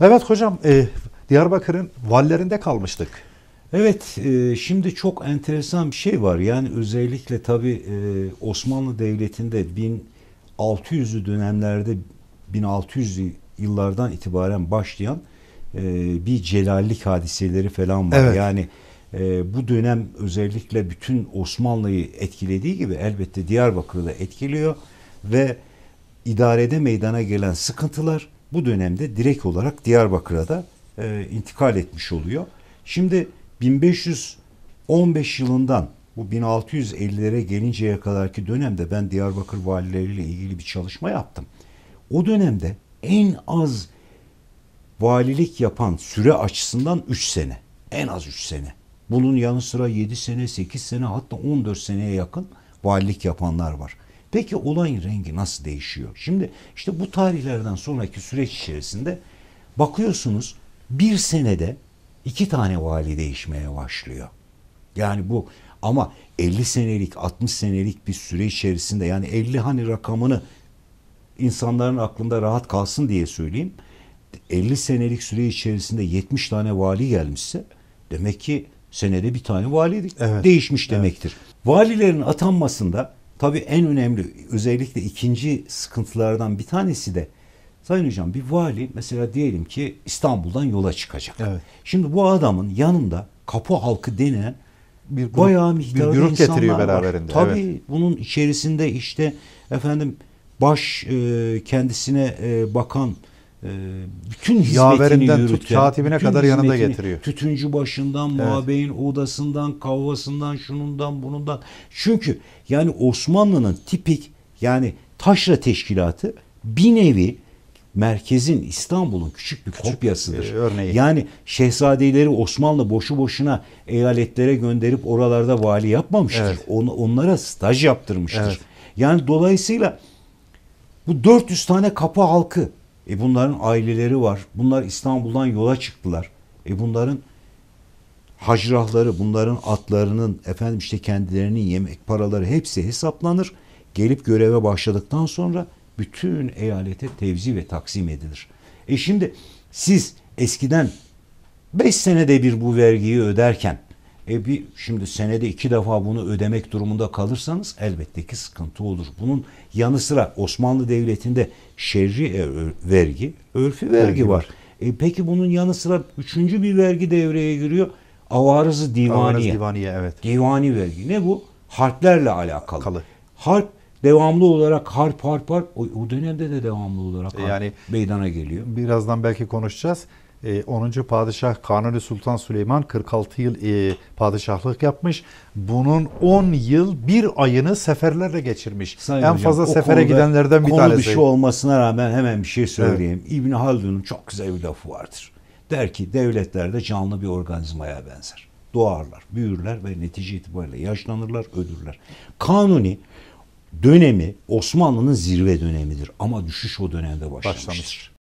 Evet hocam e, Diyarbakır'ın vallerinde kalmıştık. Evet e, şimdi çok enteresan bir şey var. Yani özellikle tabii e, Osmanlı Devleti'nde 1600'lü dönemlerde 1600'lü yıllardan itibaren başlayan e, bir celallik hadiseleri falan var. Evet. Yani e, bu dönem özellikle bütün Osmanlı'yı etkilediği gibi elbette Diyarbakır'ı da etkiliyor ve idarede meydana gelen sıkıntılar bu dönemde direkt olarak Diyarbakır'a da e, intikal etmiş oluyor. Şimdi 1515 yılından bu 1650'lere gelinceye kadarki dönemde ben Diyarbakır valileriyle ilgili bir çalışma yaptım. O dönemde en az valilik yapan süre açısından 3 sene. En az 3 sene. Bunun yanı sıra 7 sene, 8 sene hatta 14 seneye yakın valilik yapanlar var. Peki olayın rengi nasıl değişiyor? Şimdi işte bu tarihlerden sonraki süreç içerisinde bakıyorsunuz bir senede iki tane vali değişmeye başlıyor. Yani bu ama 50 senelik 60 senelik bir süre içerisinde yani 50 hani rakamını insanların aklında rahat kalsın diye söyleyeyim. 50 senelik süre içerisinde 70 tane vali gelmişse demek ki senede bir tane vali evet, değişmiş demektir. Evet. Valilerin atanmasında Tabii en önemli özellikle ikinci sıkıntılardan bir tanesi de Sayın Hocam bir vali mesela diyelim ki İstanbul'dan yola çıkacak. Evet. Şimdi bu adamın yanında kapı halkı denen bir grup, bayağı miktarda bir grup getiriyor beraberinde. Var. Tabii evet. bunun içerisinde işte efendim baş e, kendisine e, bakan ee, bütün hizmetini yürüten, tut, katibine bütün kadar yanında getiriyor. Tütüncü başından, evet. muabeyin odasından, kavvasından, şunundan, bunundan. Çünkü yani Osmanlı'nın tipik yani taşra teşkilatı bir nevi merkezin İstanbul'un küçük bir küçük, kopyasıdır. E, örneği. Yani şehzadeleri Osmanlı boşu boşuna eyaletlere gönderip oralarda vali yapmamıştır. Evet. On, onlara staj yaptırmıştır. Evet. Yani dolayısıyla bu 400 tane kapı halkı e bunların aileleri var. Bunlar İstanbul'dan yola çıktılar. E bunların hacrahları, bunların atlarının, efendim işte kendilerinin yemek paraları hepsi hesaplanır. Gelip göreve başladıktan sonra bütün eyalete tevzi ve taksim edilir. E şimdi siz eskiden 5 senede bir bu vergiyi öderken e bir şimdi senede iki defa bunu ödemek durumunda kalırsanız elbette ki sıkıntı olur. Bunun yanı sıra Osmanlı Devleti'nde şerri e, vergi, örfü vergi, var. E peki bunun yanı sıra üçüncü bir vergi devreye giriyor. Avarızı divaniye. Avarız divaniye evet. Divani vergi. Ne bu? Harplerle alakalı. Kalı. Harp devamlı olarak harp harp harp o, o dönemde de devamlı olarak harp yani meydana geliyor. Birazdan belki konuşacağız. 10. E, padişah Kanuni Sultan Süleyman 46 yıl e, padişahlık yapmış. Bunun 10 yıl bir ayını seferlerle geçirmiş. Sayın en hocam, fazla sefere gidenlerden bir konu tanesi. bir şey olmasına rağmen hemen bir şey söyleyeyim. Evet. İbn Haldun'un çok güzel bir lafı vardır. Der ki devletlerde canlı bir organizmaya benzer. Doğarlar, büyürler ve netice itibariyle yaşlanırlar, ölürler. Kanuni dönemi Osmanlı'nın zirve dönemidir ama düşüş o dönemde başlamıştır. Başlamış.